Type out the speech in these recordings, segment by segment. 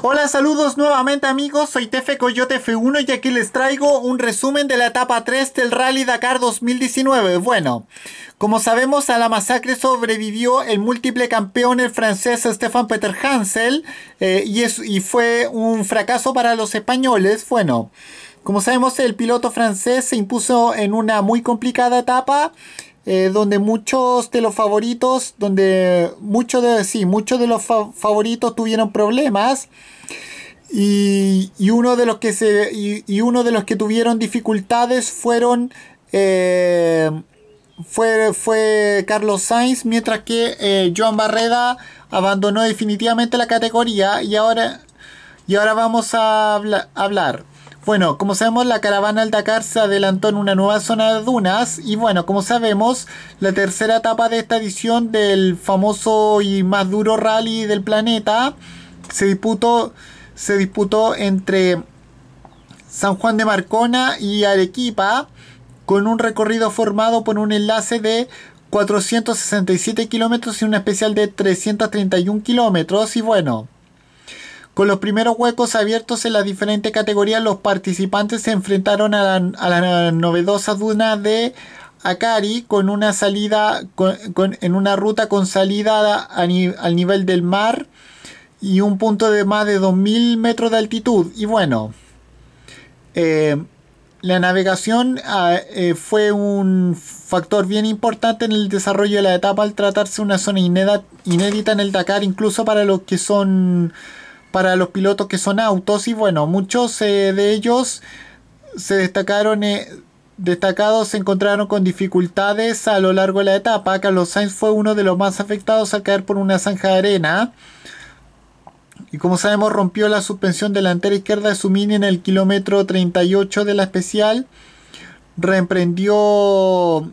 Hola, saludos nuevamente amigos, soy Tefe Coyote F1 y aquí les traigo un resumen de la etapa 3 del Rally Dakar 2019. Bueno, como sabemos a la masacre sobrevivió el múltiple campeón el francés Stefan Peter Hansel eh, y, y fue un fracaso para los españoles. Bueno, como sabemos el piloto francés se impuso en una muy complicada etapa eh, donde muchos de los favoritos, donde muchos de, de los favoritos tuvieron problemas y, uno de los que se, uno de los que tuvieron dificultades fueron eh, fue, fue Carlos Sainz, mientras que eh, Joan Barreda abandonó definitivamente la categoría y ahora, y ahora vamos a hablar. Bueno, como sabemos, la caravana al Dakar se adelantó en una nueva zona de dunas. Y bueno, como sabemos, la tercera etapa de esta edición del famoso y más duro rally del planeta se disputó, se disputó entre San Juan de Marcona y Arequipa, con un recorrido formado por un enlace de 467 kilómetros y un especial de 331 kilómetros. Y bueno, con los primeros huecos abiertos en las diferentes categorías, los participantes se enfrentaron a la, novedosa duna de Akari con una salida en una ruta con salida al nivel del mar y un punto de más de 2.000 metros de altitud. Y bueno, eh, la navegación ah, eh, fue un factor bien importante en el desarrollo de la etapa al tratarse de una zona inédita en el Dakar, incluso para los que son para los pilotos que son autos. Y bueno, muchos eh, de ellos se destacaron. Eh, destacados se encontraron con dificultades a lo largo de la etapa. Carlos Sainz fue uno de los más afectados al caer por una zanja de arena. Y como sabemos, rompió la suspensión delantera izquierda de su mini en el kilómetro 38 de la especial. Reemprendió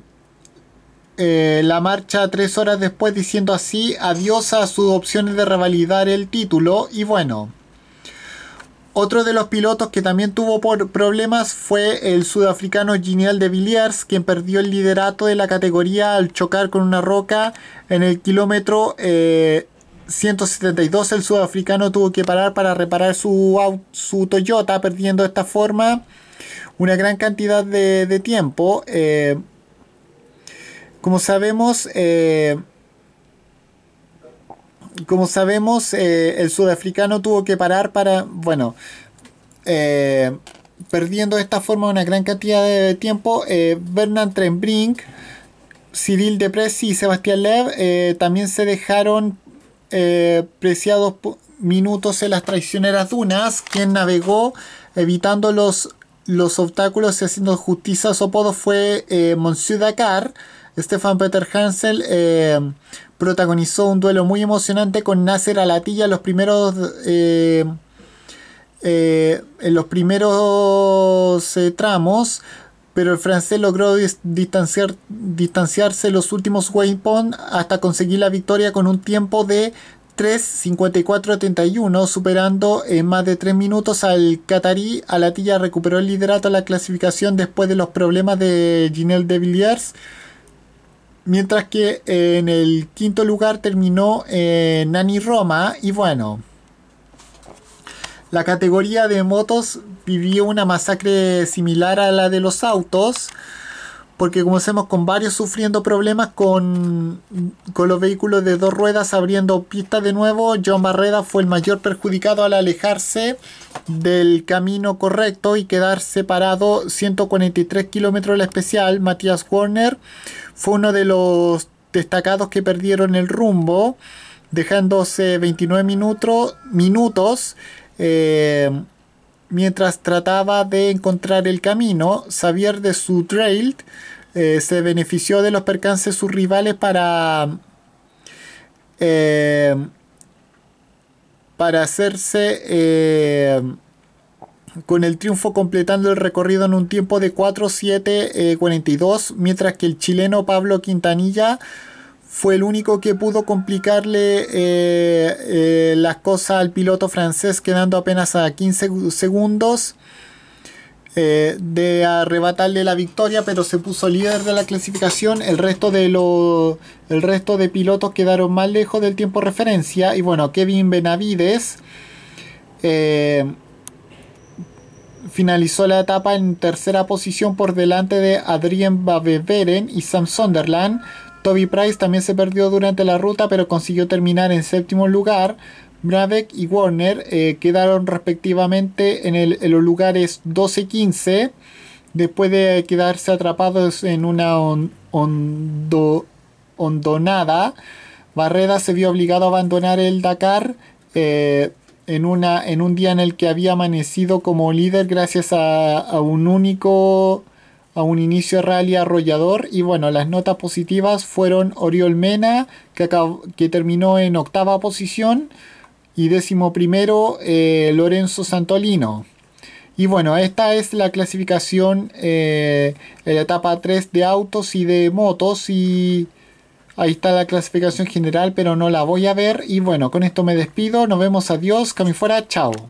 eh, la marcha tres horas después diciendo así adiós a sus opciones de revalidar el título y bueno. Otro de los pilotos que también tuvo problemas fue el sudafricano genial de Villiers, quien perdió el liderato de la categoría al chocar con una roca en el kilómetro 172. Eh, el sudafricano tuvo que parar para reparar su, su Toyota, perdiendo de esta forma una gran cantidad de, tiempo. Eh, como sabemos, eh, como sabemos, eh, el sudafricano tuvo que parar para, bueno, eh, perdiendo de esta forma una gran cantidad de tiempo, Bernard Trembrink, Cyril Depresi y Sebastián Lev también se dejaron preciados minutos en las traicioneras dunas, quien navegó evitando los, los obstáculos y haciendo justicia a Sopodo fue Monsieur Dakar, Stefan Peter Hansel eh, protagonizó un duelo muy emocionante con Nasser Alatilla en los primeros. Eh, eh, en los primeros tramos, pero el francés logró distanciar, distanciarse los últimos waypoints hasta conseguir la victoria con un tiempo de 3.54.31, superando en más de 3 minutos al catarí. Alatilla recuperó el liderato a la clasificación después de los problemas de Ginelle de Villiers Mientras que eh, en el quinto lugar terminó eh, Nani Roma y bueno, la categoría de motos vivió una masacre similar a la de los autos porque conocemos con varios sufriendo problemas con, los vehículos de dos ruedas abriendo pistas de nuevo. John Barreda fue el mayor perjudicado al alejarse del camino correcto y quedar separado 143 kilómetros de especial. Matías Warner fue uno de los destacados que perdieron el rumbo, dejándose 29 minutos. minutos eh, Mientras trataba de encontrar el camino, Xavier de su eh, se benefició de los percances de sus rivales para, eh, para hacerse eh, con el triunfo completando el recorrido en un tiempo de 4-7-42. mientras que el chileno Pablo Quintanilla fue el único que pudo complicarle eh, eh, las cosas al piloto francés, quedando apenas a 15 segundos eh, de arrebatarle la victoria, pero se puso líder de la clasificación. El resto de, el resto de pilotos quedaron más lejos del tiempo referencia. Y bueno, Kevin Benavides finalizó la etapa en tercera posición por delante de Adrien Babeveren y Sam Sunderland. Toby Price también se perdió durante la ruta, pero consiguió terminar en séptimo lugar. Brabeck y Warner eh, quedaron respectivamente en, los lugares 12 y 15, después de quedarse atrapados en una on, Barreda se vio obligado a abandonar el Dakar eh, en, una, en un día en el que había amanecido como líder gracias a un único a un inicio rally arrollador y bueno, las notas positivas fueron Oriol Mena, que, que terminó en octava posición, y décimo primero eh, Lorenzo Santolino. Y bueno, esta es la clasificación eh, en la etapa 3 de autos y de motos y ahí está la clasificación general, pero no la voy a ver. Y bueno, con esto me despido, nos vemos, adiós, que fuera, chao.